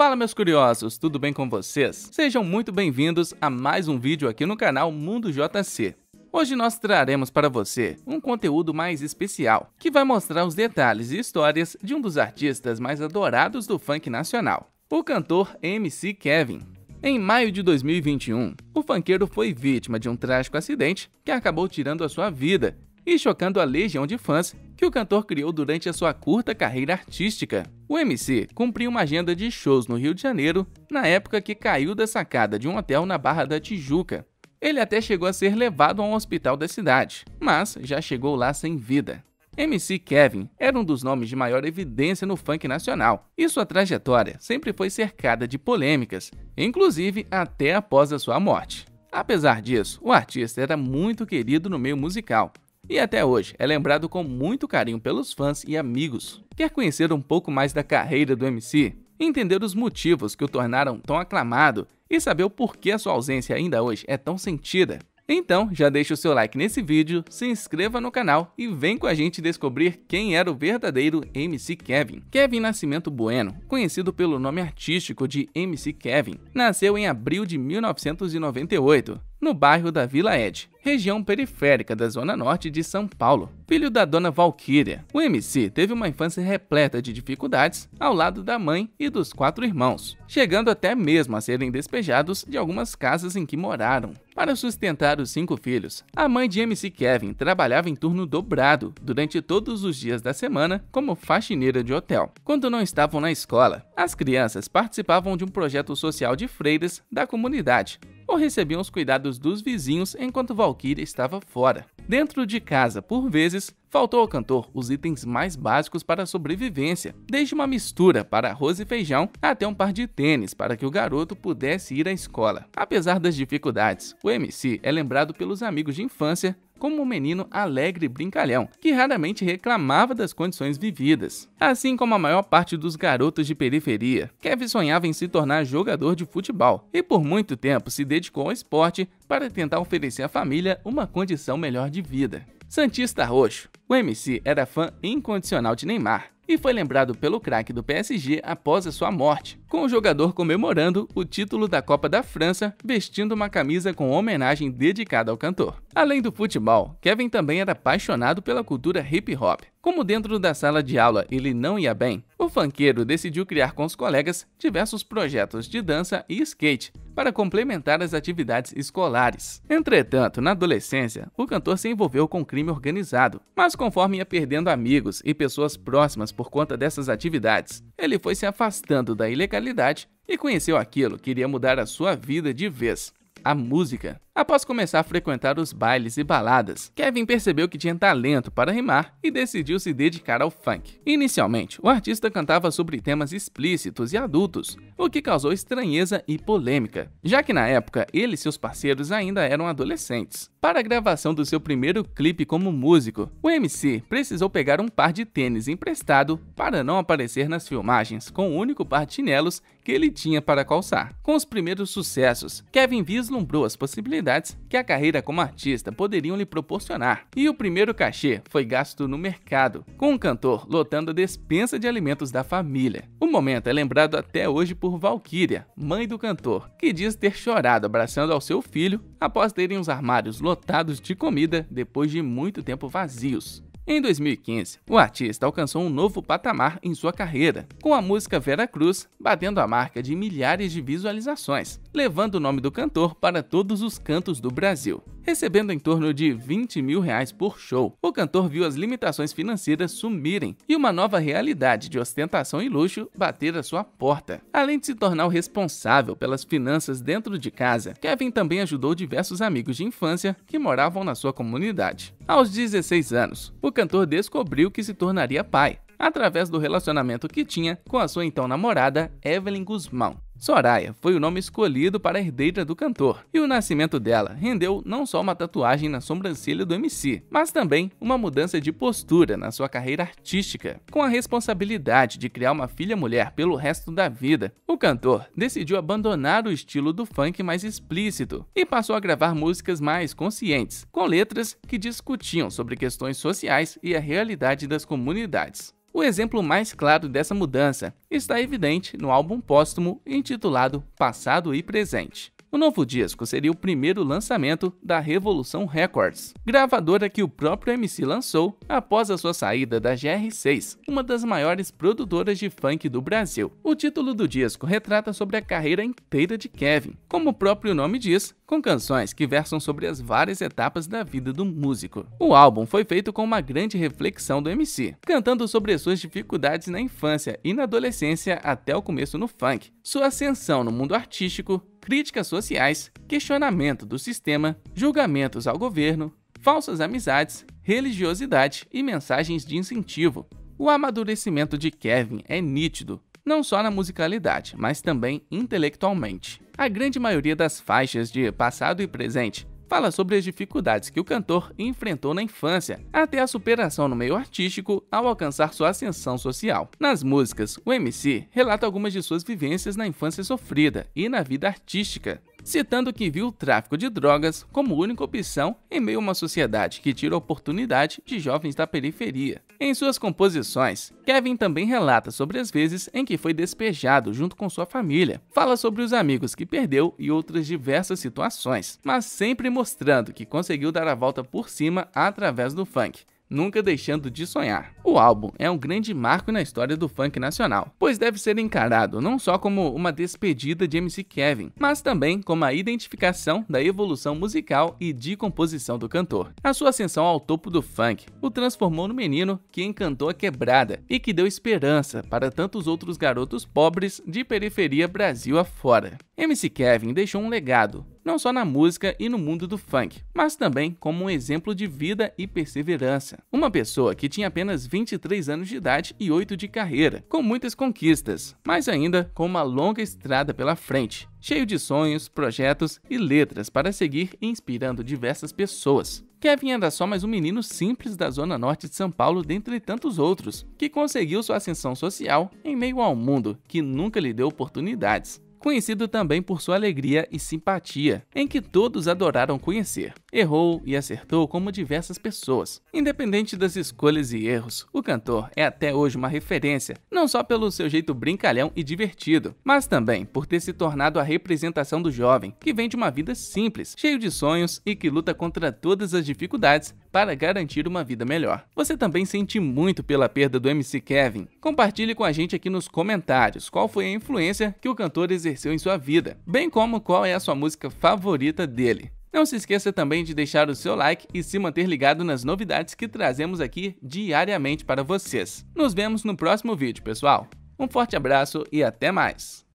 Fala meus curiosos, tudo bem com vocês? Sejam muito bem-vindos a mais um vídeo aqui no canal Mundo JC. Hoje nós traremos para você um conteúdo mais especial, que vai mostrar os detalhes e histórias de um dos artistas mais adorados do funk nacional, o cantor MC Kevin. Em maio de 2021, o funkeiro foi vítima de um trágico acidente que acabou tirando a sua vida e chocando a legião de fãs que o cantor criou durante a sua curta carreira artística. O MC cumpriu uma agenda de shows no Rio de Janeiro na época que caiu da sacada de um hotel na Barra da Tijuca. Ele até chegou a ser levado a um hospital da cidade, mas já chegou lá sem vida. MC Kevin era um dos nomes de maior evidência no funk nacional, e sua trajetória sempre foi cercada de polêmicas, inclusive até após a sua morte. Apesar disso, o artista era muito querido no meio musical e até hoje é lembrado com muito carinho pelos fãs e amigos. Quer conhecer um pouco mais da carreira do MC? Entender os motivos que o tornaram tão aclamado e saber o porquê a sua ausência ainda hoje é tão sentida? Então, já deixa o seu like nesse vídeo, se inscreva no canal e vem com a gente descobrir quem era o verdadeiro MC Kevin. Kevin Nascimento Bueno, conhecido pelo nome artístico de MC Kevin, nasceu em abril de 1998 no bairro da Vila Ed, região periférica da zona norte de São Paulo. Filho da dona Valquíria, o MC teve uma infância repleta de dificuldades ao lado da mãe e dos quatro irmãos, chegando até mesmo a serem despejados de algumas casas em que moraram. Para sustentar os cinco filhos, a mãe de MC Kevin trabalhava em turno dobrado durante todos os dias da semana como faxineira de hotel. Quando não estavam na escola, as crianças participavam de um projeto social de freiras da comunidade, ou recebiam os cuidados dos vizinhos enquanto Valkyria estava fora. Dentro de casa, por vezes, faltou ao cantor os itens mais básicos para a sobrevivência, desde uma mistura para arroz e feijão até um par de tênis para que o garoto pudesse ir à escola. Apesar das dificuldades, o MC é lembrado pelos amigos de infância como um menino alegre e brincalhão, que raramente reclamava das condições vividas. Assim como a maior parte dos garotos de periferia, Kevin sonhava em se tornar jogador de futebol e por muito tempo se dedicou ao esporte para tentar oferecer à família uma condição melhor de vida. Santista Roxo. O MC era fã incondicional de Neymar e foi lembrado pelo craque do PSG após a sua morte, com o jogador comemorando o título da Copa da França vestindo uma camisa com homenagem dedicada ao cantor. Além do futebol, Kevin também era apaixonado pela cultura hip hop. Como dentro da sala de aula ele não ia bem, o funkeiro decidiu criar com os colegas diversos projetos de dança e skate para complementar as atividades escolares. Entretanto, na adolescência, o cantor se envolveu com crime organizado, mas conforme ia perdendo amigos e pessoas próximas por conta dessas atividades, ele foi se afastando da ilegalidade e conheceu aquilo que iria mudar a sua vida de vez: a música. Após começar a frequentar os bailes e baladas, Kevin percebeu que tinha talento para rimar e decidiu se dedicar ao funk. Inicialmente, o artista cantava sobre temas explícitos e adultos, o que causou estranheza e polêmica, já que na época ele e seus parceiros ainda eram adolescentes. Para a gravação do seu primeiro clipe como músico, o MC precisou pegar um par de tênis emprestado para não aparecer nas filmagens com o único par de chinelos que ele tinha para calçar. Com os primeiros sucessos, Kevin vislumbrou as possibilidades oportunidades que a carreira como artista poderiam lhe proporcionar. E o primeiro cachê foi gasto no mercado, com o um cantor lotando a despensa de alimentos da família. O momento é lembrado até hoje por Valkyria, mãe do cantor, que diz ter chorado abraçando ao seu filho após terem os armários lotados de comida depois de muito tempo vazios. Em 2015, o artista alcançou um novo patamar em sua carreira, com a música Vera Cruz batendo a marca de milhares de visualizações, levando o nome do cantor para todos os cantos do Brasil recebendo em torno de 20 mil reais por show. O cantor viu as limitações financeiras sumirem e uma nova realidade de ostentação e luxo bater à sua porta. Além de se tornar o responsável pelas finanças dentro de casa, Kevin também ajudou diversos amigos de infância que moravam na sua comunidade. Aos 16 anos, o cantor descobriu que se tornaria pai, através do relacionamento que tinha com a sua então namorada Evelyn Guzmão. Soraya foi o nome escolhido para a herdeira do cantor, e o nascimento dela rendeu não só uma tatuagem na sobrancelha do MC, mas também uma mudança de postura na sua carreira artística. Com a responsabilidade de criar uma filha mulher pelo resto da vida, o cantor decidiu abandonar o estilo do funk mais explícito e passou a gravar músicas mais conscientes, com letras que discutiam sobre questões sociais e a realidade das comunidades. O exemplo mais claro dessa mudança está evidente no álbum póstumo intitulado Passado e Presente. O novo disco seria o primeiro lançamento da Revolução Records, gravadora que o próprio MC lançou após a sua saída da GR6, uma das maiores produtoras de funk do Brasil. O título do disco retrata sobre a carreira inteira de Kevin, como o próprio nome diz, com canções que versam sobre as várias etapas da vida do músico. O álbum foi feito com uma grande reflexão do MC, cantando sobre suas dificuldades na infância e na adolescência até o começo no funk, sua ascensão no mundo artístico críticas sociais, questionamento do sistema, julgamentos ao governo, falsas amizades, religiosidade e mensagens de incentivo. O amadurecimento de Kevin é nítido, não só na musicalidade, mas também intelectualmente. A grande maioria das faixas de passado e presente fala sobre as dificuldades que o cantor enfrentou na infância, até a superação no meio artístico ao alcançar sua ascensão social. Nas músicas, o MC relata algumas de suas vivências na infância sofrida e na vida artística citando que viu o tráfico de drogas como única opção em meio a uma sociedade que tira a oportunidade de jovens da periferia. Em suas composições, Kevin também relata sobre as vezes em que foi despejado junto com sua família, fala sobre os amigos que perdeu e outras diversas situações, mas sempre mostrando que conseguiu dar a volta por cima através do funk nunca deixando de sonhar. O álbum é um grande marco na história do funk nacional, pois deve ser encarado não só como uma despedida de MC Kevin, mas também como a identificação da evolução musical e de composição do cantor. A sua ascensão ao topo do funk o transformou no menino que encantou a quebrada e que deu esperança para tantos outros garotos pobres de periferia Brasil afora. MC Kevin deixou um legado, não só na música e no mundo do funk, mas também como um exemplo de vida e perseverança. Uma pessoa que tinha apenas 23 anos de idade e 8 de carreira, com muitas conquistas, mas ainda com uma longa estrada pela frente cheio de sonhos, projetos e letras para seguir inspirando diversas pessoas. Kevin era só mais um menino simples da zona norte de São Paulo, dentre tantos outros, que conseguiu sua ascensão social em meio ao mundo que nunca lhe deu oportunidades conhecido também por sua alegria e simpatia, em que todos adoraram conhecer. Errou e acertou como diversas pessoas. Independente das escolhas e erros, o cantor é até hoje uma referência, não só pelo seu jeito brincalhão e divertido, mas também por ter se tornado a representação do jovem, que vem de uma vida simples, cheio de sonhos e que luta contra todas as dificuldades para garantir uma vida melhor. Você também sente muito pela perda do MC Kevin? Compartilhe com a gente aqui nos comentários qual foi a influência que o cantor exerceu em sua vida, bem como qual é a sua música favorita dele. Não se esqueça também de deixar o seu like e se manter ligado nas novidades que trazemos aqui diariamente para vocês. Nos vemos no próximo vídeo, pessoal. Um forte abraço e até mais!